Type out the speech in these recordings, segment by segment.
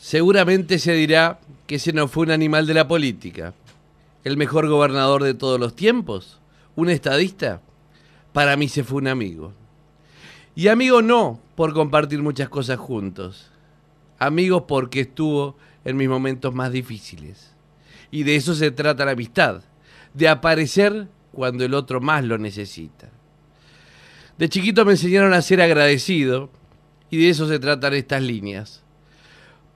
Seguramente se dirá que ese no fue un animal de la política, el mejor gobernador de todos los tiempos, un estadista. Para mí se fue un amigo. Y amigo no por compartir muchas cosas juntos, Amigo porque estuvo en mis momentos más difíciles. Y de eso se trata la amistad, de aparecer cuando el otro más lo necesita. De chiquito me enseñaron a ser agradecido y de eso se tratan estas líneas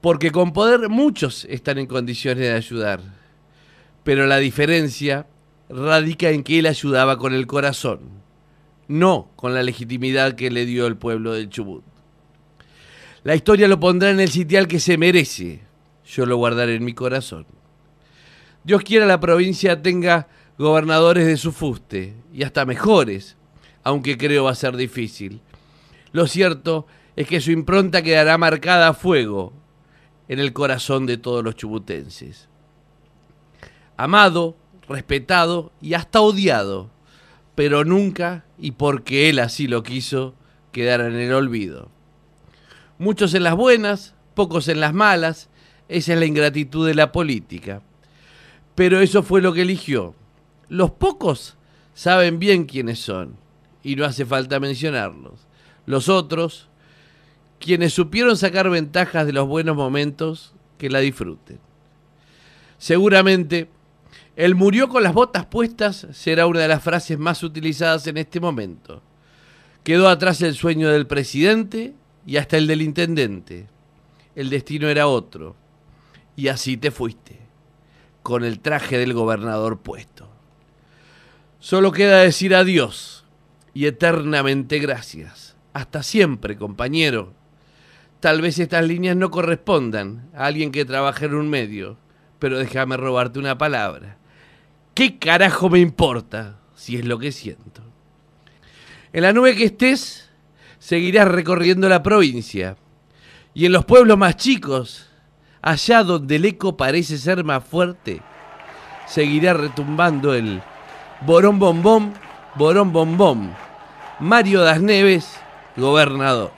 porque con poder muchos están en condiciones de ayudar. Pero la diferencia radica en que él ayudaba con el corazón, no con la legitimidad que le dio el pueblo del Chubut. La historia lo pondrá en el sitial que se merece. Yo lo guardaré en mi corazón. Dios quiera la provincia tenga gobernadores de su fuste y hasta mejores, aunque creo va a ser difícil. Lo cierto es que su impronta quedará marcada a fuego en el corazón de todos los chubutenses. Amado, respetado y hasta odiado, pero nunca, y porque él así lo quiso, quedaron en el olvido. Muchos en las buenas, pocos en las malas, esa es la ingratitud de la política. Pero eso fue lo que eligió. Los pocos saben bien quiénes son, y no hace falta mencionarlos. Los otros, quienes supieron sacar ventajas de los buenos momentos, que la disfruten. Seguramente, el murió con las botas puestas será una de las frases más utilizadas en este momento. Quedó atrás el sueño del presidente y hasta el del intendente. El destino era otro. Y así te fuiste, con el traje del gobernador puesto. Solo queda decir adiós y eternamente gracias. Hasta siempre, compañero. Tal vez estas líneas no correspondan a alguien que trabaja en un medio, pero déjame robarte una palabra. ¿Qué carajo me importa si es lo que siento? En la nube que estés, seguirás recorriendo la provincia. Y en los pueblos más chicos, allá donde el eco parece ser más fuerte, seguirá retumbando el borón bombón, borón bombón. Mario Das Neves, gobernador.